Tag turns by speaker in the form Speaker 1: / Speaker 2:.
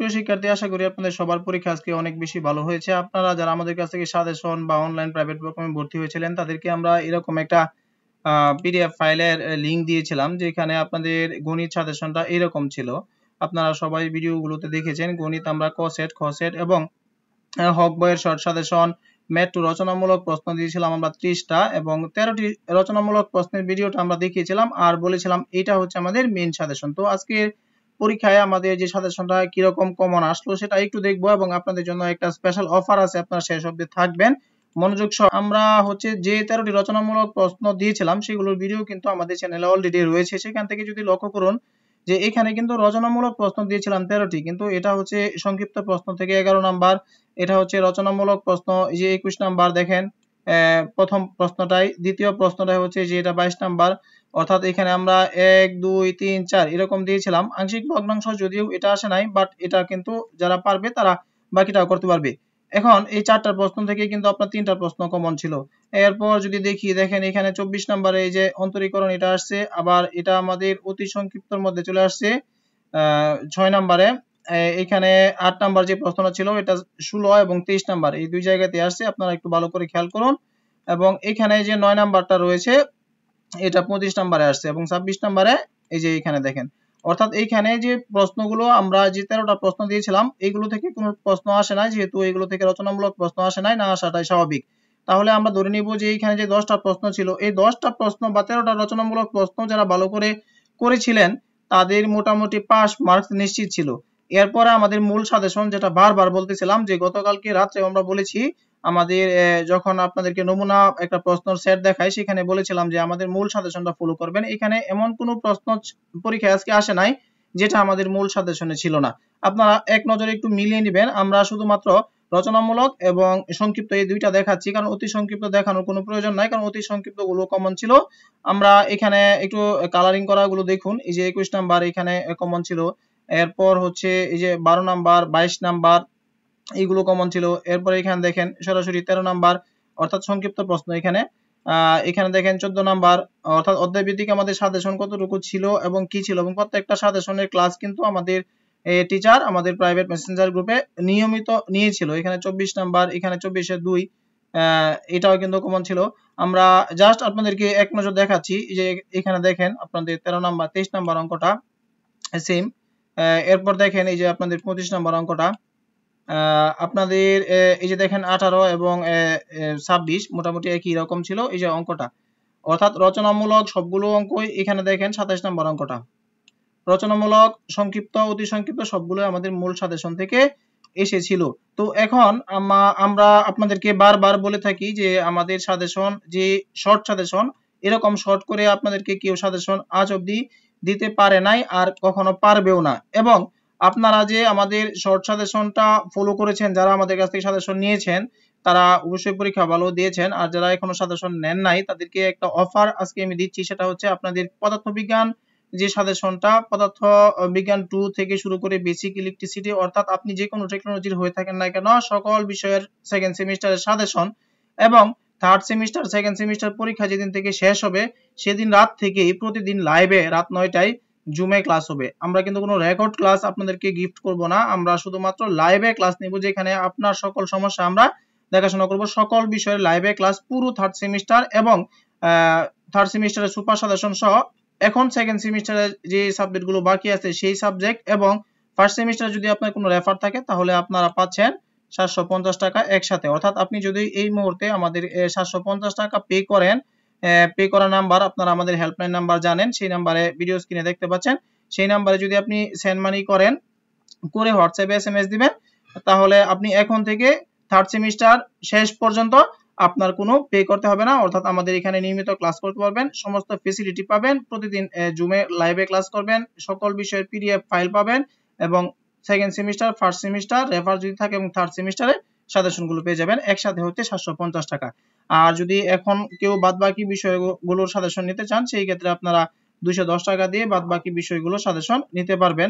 Speaker 1: প্রিয় শিক্ষার্থী আশা করি আপনাদের সবার পরীক্ষা আজকে অনেক বেশি ভালো হয়েছে আপনারা যারা আমাদের কাছ থেকে সাজেশন বা অনলাইন প্রাইভেট প্রোগ্রামে ভর্তি হয়েছিলেন তাদেরকে আমরা এরকম একটা পিডিএফ ফাইলের লিংক দিয়েছিলাম যেখানে আপনাদের গণিত সাজেশনটা এরকম ছিল আপনারা সবাই ভিডিওগুলোতে দেখেছেন গণিত আমরা কসেট খসেট এবং হক বয়ের শর্ট সাজেশন ম্যাট্রু রচনামূলক প্রশ্ন দিয়েছিলাম আমরা ত্রিশটা এবং তেরোটি রচনামূলক প্রশ্নের ভিডিওটা আমরা দেখিয়েছিলাম আর বলেছিলাম এটা হচ্ছে আমাদের মেন সাজেশন তো আজকের পরীক্ষায় আমাদের যে সাজেশনটা কিরকম কমন আসলো সেটা একটু দেখবো এবং আপনাদের জন্য একটা স্পেশাল অফার আছে আপনারা শেষ অব্দি থাকবেন মনোযোগ সহ আমরা হচ্ছে যে তেরোটি রচনামূলক প্রশ্ন দিয়েছিলাম সেগুলোর ভিডিও কিন্তু আমাদের চ্যানেলে অলরেডি রয়েছে সেখান থেকে যদি লক্ষ্য করুন যে এখানে কিন্তু রচনামূলক প্রশ্ন দিয়েছিলাম তেরোটি কিন্তু এটা হচ্ছে সংক্ষিপ্ত প্রশ্ন থেকে এগারো নাম্বার এটা হচ্ছে রচনামূলক প্রশ্ন এই যে একুশ নাম্বার দেখেন প্রথম প্রশ্নটাই দ্বিতীয় প্রশ্নটা হচ্ছে যে এটা বাইশ নাম্বার অর্থাৎ এখানে আমরা এক দুই তিন চার এরকম দিয়েছিলাম আংশিক ভগ্নাংশ যদিও এটা আসে নাই বাট এটা কিন্তু যারা পারবে তারা বাকিটাও করতে পারবে এখন এই চারটা প্রশ্ন থেকে কিন্তু আপনার তিনটা প্রশ্ন কমন ছিল এরপর যদি দেখি দেখেন এখানে চব্বিশ নাম্বারে এই যে অন্তরীকরণ এটা আসছে আবার এটা আমাদের অতি সংক্ষিপ্তর মধ্যে চলে আসছে ছয় নাম্বারে এখানে আট নাম্বার যে প্রশ্নটা ছিল এটা ষোলো এবং তেইশ নাম্বার এই দুই জায়গাতে আসছে আপনারা একটু ভালো করে খেয়াল করুন এবং এখানে যে নয় নাম্বারটা রয়েছে এটা পঁচিশ নাম্বারে আসছে এবং ছাব্বিশ নাম্বারে এই যে এখানে দেখেন অর্থাৎ এইখানে যে প্রশ্নগুলো আমরা যে তেরোটা প্রশ্ন দিয়েছিলাম এইগুলো থেকে কোনো প্রশ্ন আসে নাই যেহেতু এইগুলো থেকে রচনামূলক প্রশ্ন আসে নাই না আসাটাই স্বাভাবিক তাহলে আমরা ধরে নিব যে এইখানে যে দশটা প্রশ্ন ছিল এই দশটা প্রশ্ন বা তেরোটা রচনামূলক প্রশ্ন যারা ভালো করে করেছিলেন তাদের মোটামুটি পাস মার্কস নিশ্চিত ছিল এরপরে আমাদের মূল সাজেশন যেটা বারবার বলতেছিলাম যে গতকালকে রাত্রে আমরা বলেছি আমাদের যখন আপনাদেরকে নমুনা একটা প্রশ্ন সেট দেখায় সেখানে বলেছিলাম যে আমাদের মূল সাজেশনটা ফলো করবেন এখানে এমন কোনো প্রশ্ন পরীক্ষায় আজকে আসে নাই যেটা আমাদের মূল সাজেশনে ছিল না আপনারা এক নজরে একটু মিলিয়ে নেবেন আমরা শুধুমাত্র রচনামূলক এবং সংক্ষিপ্ত এই দুইটা দেখাচ্ছি কারণ অতি সংক্ষিপ্ত দেখানোর কোনো প্রয়োজন নাই কারণ অতি সংক্ষিপ্ত গুলো কমন ছিল আমরা এখানে একটু কালারিং করাগুলো দেখুন এই যে একুশ নাম্বার এখানে কমন ছিল এরপর হচ্ছে এই যে বারো নাম্বার বাইশ নাম্বার এইগুলো কমন ছিল এরপর এখানে দেখেন সরাসরি তেরো নাম্বার অর্থাৎ সংক্ষিপ্ত প্রশ্ন এখানে এখানে দেখেন চোদ্দ নাম্বার অর্থাৎ অধ্যায় ভিত্তিক আমাদের সাদেশন কতটুকু ছিল এবং কি ছিল এবং প্রত্যেকটা সাদেশনের ক্লাস কিন্তু আমাদের টিচার আমাদের প্রাইভেট মেসেঞ্জার গ্রুপে নিয়মিত নিয়েছিল এখানে চব্বিশ নাম্বার এখানে চব্বিশে দুই এটাও কিন্তু কমন ছিল আমরা জাস্ট আপনাদেরকে এক নজর দেখাচ্ছি যে এখানে দেখেন আপনাদের তেরো নাম্বার তেইশ নাম্বার অঙ্কটা সেম এরপর দেখেন এই যে আপনাদের পঁচিশ নম্বর অঙ্কটা আপনাদের এই যে দেখেন আঠারো এবং ছাব্বিশ মোটামুটি একই রকম ছিল এই যে অঙ্কটা অর্থাৎ রচনামূলক সবগুলো অঙ্কই এখানে দেখেন সাতাশ নম্বর অঙ্কটা রচনামূলক সংক্ষিপ্ত অতি সংক্ষিপ্ত সবগুলো আমাদের মূল সাদেশন থেকে এসেছিল তো এখন আমরা আপনাদেরকে বারবার বলে থাকি যে আমাদের সাদেশন যে শর্ট সাদেশন এরকম শর্ট করে আপনাদেরকে কেউ সাদেশন আজ অব্দি দিতে পারে নাই আর কখনো পারবেও না এবং আপনারা যে আমাদের শর্ট সাজেশনটা ফলো করেছেন যারা আমাদের কাছ থেকে সাজেশন নিয়েছেন তারা অবশ্যই পরীক্ষা ভালো দিয়েছেন আর যারা এখনো সাজেশন নেন নাই তাদেরকে একটা অফার আজকে আমি দিচ্ছি সেটা হচ্ছে আপনাদের পদার্থবিজ্ঞান যে সাজেশনটা পদার্থ বিজ্ঞান টু থেকে শুরু করে বেসিক ইলেকট্রিসিটি অর্থাৎ আপনি যে কোনো টেকনোলজির হয়ে থাকেন না কেন সকল বিষয়ের সেকেন্ড সেমিস্টারের সাজেশন এবং থার্ড সেমিস্টার সেকেন্ড সেমিস্টার পরীক্ষা যেদিন থেকে শেষ হবে সেদিন রাত থেকেই প্রতিদিন লাইভে রাত নয়টায় জুমে ক্লাস হবে আমরা কিন্তু কোনো রেকর্ড ক্লাস আপনাদেরকে গিফট করব না আমরা শুধুমাত্র লাইভে ক্লাস নেব যেখানে আপনার সকল সমস্যা আমরা দেখাশোনা করব সকল বিষয়ের লাইভে ক্লাস পুরো থার্ড সেমিস্টার এবং থার্ড সেমিস্টারের সুপার সাজেশন সহ এখন সেকেন্ড সেমিস্টারে যে সাবজেক্টগুলো বাকি আছে সেই সাবজেক্ট এবং ফার্স্ট সেমিস্টারে যদি আপনার কোনো রেফার থাকে তাহলে আপনারা পাচ্ছেন সাতশো পঞ্চাশ টাকা একসাথে অর্থাৎ আপনি যদি এই মুহূর্তে আমাদের সাতশো পঞ্চাশ টাকা পে করেন পে করা নাম্বার আপনারা আমাদের হেল্পলাইন নাম্বার জানেন সেই নাম্বারে ভিডিও স্ক্রিনে দেখতে পাচ্ছেন সেই নাম্বারে যদি আপনি সেন্ড মানি করেন করে হোয়াটসঅ্যাপে এস এম এস দিবেন তাহলে আপনি এখন থেকে থার্ড সেমিস্টার শেষ পর্যন্ত আপনার কোনো পে করতে হবে না অর্থাৎ আমাদের এখানে নিয়মিত ক্লাস করতে পারবেন সমস্ত ফেসিলিটি পাবেন প্রতিদিন জুমে লাইভে ক্লাস করবেন সকল বিষয়ের পিডিএফ ফাইল পাবেন এবং second semester first semester refer যদি থাকে এবং থার্ড সেমিস্টারে সাজেশনগুলো পেয়ে যাবেন একসাথে হচ্ছে সাতশো পঞ্চাশ টাকা আর যদি এখন কেউ বাদ বাকি বিষয়গুলোর সাজেশন নিতে চান সেই ক্ষেত্রে আপনারা দুইশো দশ টাকা দিয়ে বাদ বাকি বিষয়গুলো সাজেশন নিতে পারবেন